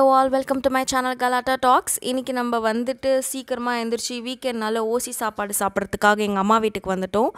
hello all welcome to my channel Galatta talks இன்றைக்கி நம்ம வந்துட்டு சீக்கிரமாக எழுந்திரிச்சி வீக்கெண்ட்னால ஓசி சாப்பாடு சாப்பிட்றதுக்காக எங்கள் அம்மா வீட்டுக்கு வந்துட்டோம்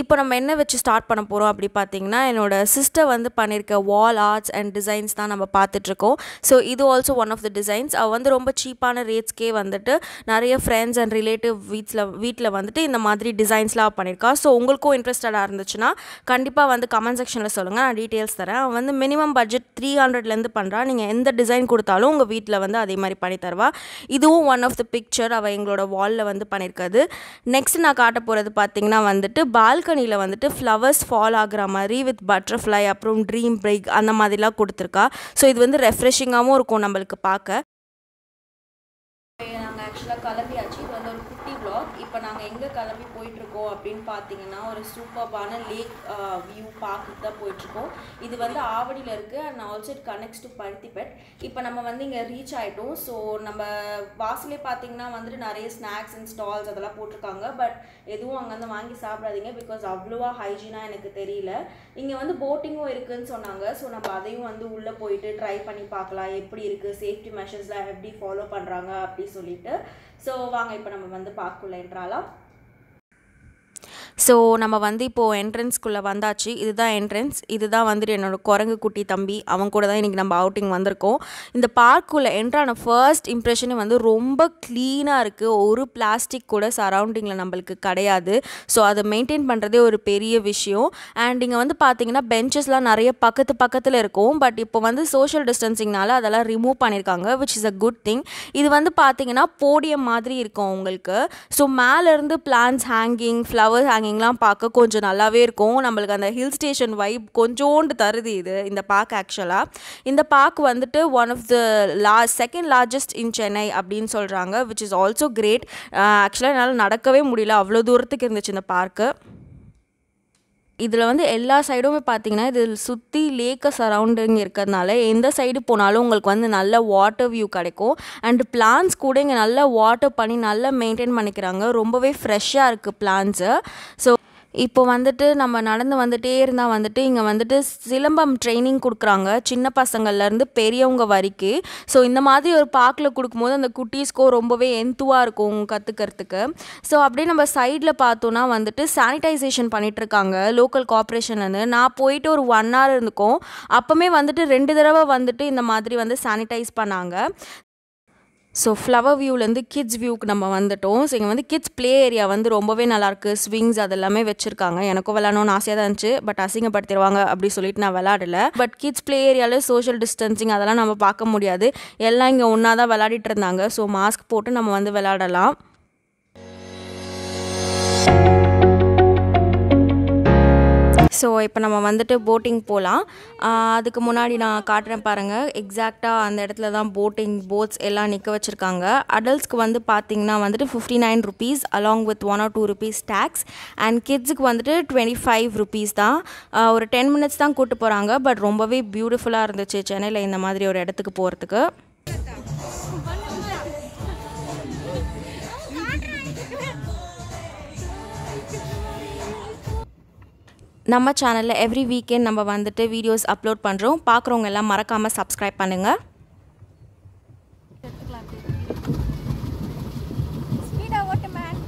இப்போ நம்ம என்ன வச்சு ஸ்டார்ட் பண்ண போகிறோம் அப்படி பார்த்தீங்கன்னா என்னோடய சிஸ்டர் வந்து பண்ணியிருக்க வால் ஆர்ட்ஸ் அண்ட் டிசைன்ஸ் தான் நம்ம பார்த்துட்ருக்கோம் ஸோ இது also one of the designs அவள் வந்து ரொம்ப சீப்பான ரேட்ஸ்க்கே வந்துட்டு நிறைய ஃப்ரெண்ட்ஸ் அண்ட் ரிலேட்டிவ் வீட்டில் வீட்டில் வந்துட்டு இந்த மாதிரி டிசைன்ஸ்லாம் பண்ணியிருக்கா ஸோ உங்களுக்கும் இன்ட்ரெஸ்டடாக இருந்துச்சுன்னா கண்டிப்பாக வந்து கமெண்ட் செக்ஷனில் சொல்லுங்கள் நான் டீட்டெயில்ஸ் தரேன் அவன் வந்து மினிமம் பட்ஜெட் த்ரீ ஹண்ட்ரட்லேருந்து பண்ணுறான் நீங்கள் எந்த டிசைன் கொடுத்தாலும் இருந்தாலும் உங்கள் வீட்டில் வந்து அதே மாதிரி பண்ணி தருவா இதுவும் ஒன் ஆஃப் த பிக்சர் அவள் எங்களோட வாலில் வந்து பண்ணியிருக்காது நெக்ஸ்ட் நான் காட்ட போகிறது பார்த்தீங்கன்னா வந்துட்டு பால்கனியில் வந்துட்டு ஃப்ளவர்ஸ் ஃபால் ஆகிற மாதிரி வித் பட்டர்ஃப்ளை அப்புறம் ட்ரீம் பிரேக் அந்த மாதிரிலாம் கொடுத்துருக்கா ஸோ இது வந்து ரெஃப்ரெஷிங்காகவும் இருக்கும் நம்மளுக்கு பார்க்க நாங்கள் ஆக்சுவலாக கிளம்பியாச்சு இது வந்து ஒரு இப்போ நாங்கள் எங்கே கிளம்பி போயிட்டுருக்கோம் அப்படின்னு பார்த்தீங்கன்னா ஒரு சூப்பர்பான லேக் வியூ பார்க்கு தான் போயிட்டுருக்கோம் இது வந்து ஆவடியில் இருக்குது and also it connects to Paruthipattu இப்போ நம்ம வந்து இங்கே ரீச் ஆகிட்டோம் ஸோ நம்ம வாசலே பார்த்தீங்கன்னா வந்துட்டு நிறைய ஸ்நாக்ஸ் அண்ட் ஸ்டால்ஸ் அதெல்லாம் போட்டிருக்காங்க பட் எதுவும் அங்கேருந்து வாங்கி சாப்பிடாதீங்க பிகாஸ் அவ்வளோவா ஹைஜீனாக எனக்கு தெரியல இங்கே வந்து போட்டிங்கும் இருக்குதுன்னு சொன்னாங்க ஸோ நம்ம அதையும் வந்து உள்ளே போயிட்டு ட்ரை பண்ணி பார்க்கலாம் எப்படி இருக்குது சேஃப்டி மெஷர்ஸ்லாம் எப்படி ஃபாலோ பண்ணுறாங்க அப்படி சொல்லிட்டு ஸோ வாங்க இப்போ நம்ம வந்து பார்க்கக்குள்ள என்றாலாம் ஸோ நம்ம வந்து இப்போது என்ட்ரன்ஸ்குள்ளே வந்தாச்சு இதுதான் என்ட்ரன்ஸ் இதுதான் வந்துட்டு என்னோடய குரங்கு குட்டி தம்பி அவங்க கூட தான் இன்றைக்கி நம்ம அவுட்டிங் வந்திருக்கோம் இந்த பார்க்குள்ளே என்ட்ரான ஃபர்ஸ்ட் இம்ப்ரெஷனே வந்து ரொம்ப க்ளீனாக இருக்குது ஒரு பிளாஸ்டிக் கூட சரௌண்டிங்கில் நம்மளுக்கு கிடையாது ஸோ அதை மெயின்டைன் பண்ணுறதே ஒரு பெரிய விஷயம் அண்ட் இங்கே வந்து பார்த்தீங்கன்னா பெஞ்சஸ்லாம் நிறைய பக்கத்து பக்கத்தில் இருக்கும் பட் இப்போ வந்து சோஷியல் டிஸ்டன்சிங்னால அதெல்லாம் ரிமூவ் பண்ணியிருக்காங்க which is a good thing இது வந்து பார்த்தீங்கன்னா போடியம் மாதிரி இருக்கும் உங்களுக்கு ஸோ மேலேருந்து பிளான்ஸ் ஹேங்கிங் ஃப்ளவர்ஸ் ஹேங்கிங் ஹேங்கிங்லாம் பார்க்க கொஞ்சம் நல்லாவே இருக்கும் நம்மளுக்கு அந்த ஹில் ஸ்டேஷன் வைப் கொஞ்சோண்டு தருது இது இந்த பார்க் ஆக்சுவலாக இந்த பார்க் வந்துட்டு ஒன் ஆஃப் த லா செகண்ட் லார்ஜஸ்ட் இன் சென்னை அப்படின்னு சொல்கிறாங்க விச் இஸ் ஆல்சோ கிரேட் ஆக்சுவலாக என்னால் நடக்கவே முடியல அவ்வளோ தூரத்துக்கு இருந்துச்சு இந்த பார்க்கு இதில் வந்து எல்லா சைடுமே பார்த்தீங்கன்னா இது சுற்றி லேக்கை சரௌண்டிங் இருக்கிறதுனால எந்த சைடு போனாலும் உங்களுக்கு வந்து நல்ல வாட்டர் வியூ கிடைக்கும் அண்டு பிளான்ஸ் கூட இங்கே நல்லா வாட்டர் பண்ணி நல்லா மெயின்டைன் பண்ணிக்கிறாங்க ரொம்பவே ஃப்ரெஷ்ஷாக இருக்குது பிளான்ஸு ஸோ இப்போ வந்துட்டு நம்ம நடந்து வந்துட்டே இருந்தால் வந்துட்டு இங்கே வந்துட்டு சிலம்பம் ட்ரைனிங் கொடுக்குறாங்க சின்ன பசங்கள்லேருந்து பெரியவங்க வரைக்கும் ஸோ இந்த மாதிரி ஒரு பார்க்கில் கொடுக்கும்போது அந்த குட்டீஸ்க்கோ ரொம்பவே எந்துவாக இருக்கும் கற்றுக்கிறதுக்கு ஸோ அப்படியே நம்ம சைடில் பார்த்தோன்னா வந்துட்டு சானிடைசேஷன் பண்ணிகிட்ருக்காங்க லோக்கல் கார்பரேஷன்லேருந்து நான் போயிட்டு ஒரு ஒன் ஹவர் இருந்துக்கும் அப்போமே வந்துட்டு ரெண்டு தடவை வந்துட்டு இந்த மாதிரி வந்து சானிடைஸ் பண்ணாங்க ஸோ ஃப்ளவர் வியூலேருந்து கிட்ஸ் வியூக்கு நம்ம வந்துட்டோம் ஸோ இங்கே வந்து கிட்ஸ் ப்ளே ஏரியா வந்து ரொம்பவே நல்லாயிருக்கு ஸ்விங்ஸ் அதெல்லாமே வச்சுருக்காங்க எனக்கும் விளாடணும்னு ஆசையாக தான் இருந்துச்சு பட் அசிங்கப்படுத்திடுவாங்க அப்படி சொல்லிட்டு நான் விளாடல பட் கிட்ஸ் ப்ளே ஏரியாவில் சோஷியல் டிஸ்டன்சிங் அதெல்லாம் நம்ம பார்க்க முடியாது எல்லாம் இங்கே ஒன்றா தான் விளாடிட்டு இருந்தாங்க ஸோ மாஸ்க் போட்டு நம்ம வந்து விளாடலாம் ஸோ இப்போ நம்ம வந்துட்டு போட்டிங் போகலாம் அதுக்கு முன்னாடி நான் காட்டுறேன் பாருங்கள் எக்ஸாக்டாக அந்த இடத்துல தான் போட்டிங் போட்ஸ் எல்லாம் நிற்க வச்சுருக்காங்க அடல்ட்ஸ்க்கு வந்து பார்த்திங்கன்னா வந்துட்டு fifty nine rupees along with one or two rupees tax and கிட்ஸுக்கு வந்துட்டு டுவெண்ட்டி ஃபைவ் ருபீஸ் தான் ஒரு டென் மினிட்ஸ் தான் கூப்பிட்டு போகிறாங்க பட் ரொம்பவே பியூட்டிஃபுல்லாக இருந்துச்சு சென்னையில் இந்த மாதிரி ஒரு இடத்துக்கு போகிறதுக்கு நம்ம சேனலில் எவ்ரி வீக்கெண்ட் நம்ம வந்துட்டு வீடியோஸ் அப்லோட் பண்ணுறோம் பார்க்குறவங்க எல்லாம் மறக்காமல் சப்ஸ்கிரைப் பண்ணுங்கள் ஸ்பீடாக இருக்கேன்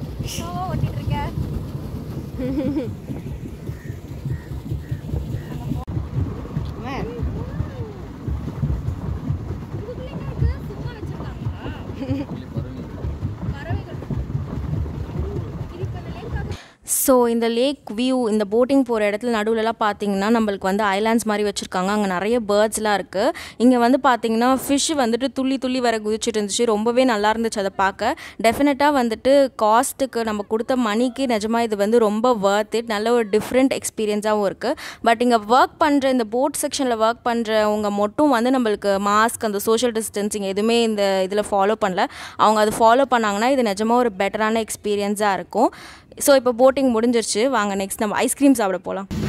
ஸோ இந்த லேக் வியூ இந்த போட்டிங் போகிற இடத்துல நடுவுலலாம் பார்த்தீங்கன்னா நம்மளுக்கு வந்து ஐலாண்ட்ஸ் மாதிரி வச்சுருக்காங்க அங்கே நிறைய பேர்ட்ஸ்லாம் இருக்குது இங்கே வந்து பார்த்தீங்கன்னா ஃபிஷ் வந்துட்டு துள்ளி துள்ளி வர குதிச்சுட்டு இருந்துச்சு ரொம்பவே நல்லா இருந்துச்சு அதை பார்க்க டெஃபினட்டாக வந்துட்டு காஸ்ட்டுக்கு நம்ம கொடுத்த மணிக்கு நிஜமாக இது வந்து ரொம்ப வேர்த் இட் நல்ல ஒரு டிஃப்ரெண்ட் எக்ஸ்பீரியன்ஸாகவும் இருக்குது பட் இங்கே ஒர்க் பண்ணுற இந்த போட் செக்ஷனில் ஒர்க் பண்ணுறவங்க மட்டும் வந்து நம்மளுக்கு மாஸ்க் அந்த சோஷியல் டிஸ்டன்சிங் எதுவுமே இந்த இதில் ஃபாலோ பண்ணல அவங்க அது ஃபாலோ பண்ணாங்கன்னா இது நிஜமாக ஒரு பெட்டரான எக்ஸ்பீரியன்ஸாக இருக்கும் ஸோ இப்போ போட்டிங் முடிஞ்சிருச்சு வாங்க நெக்ஸ்ட் நம்ம ஐஸ்கிரீம் சாப்பிட போகலாம்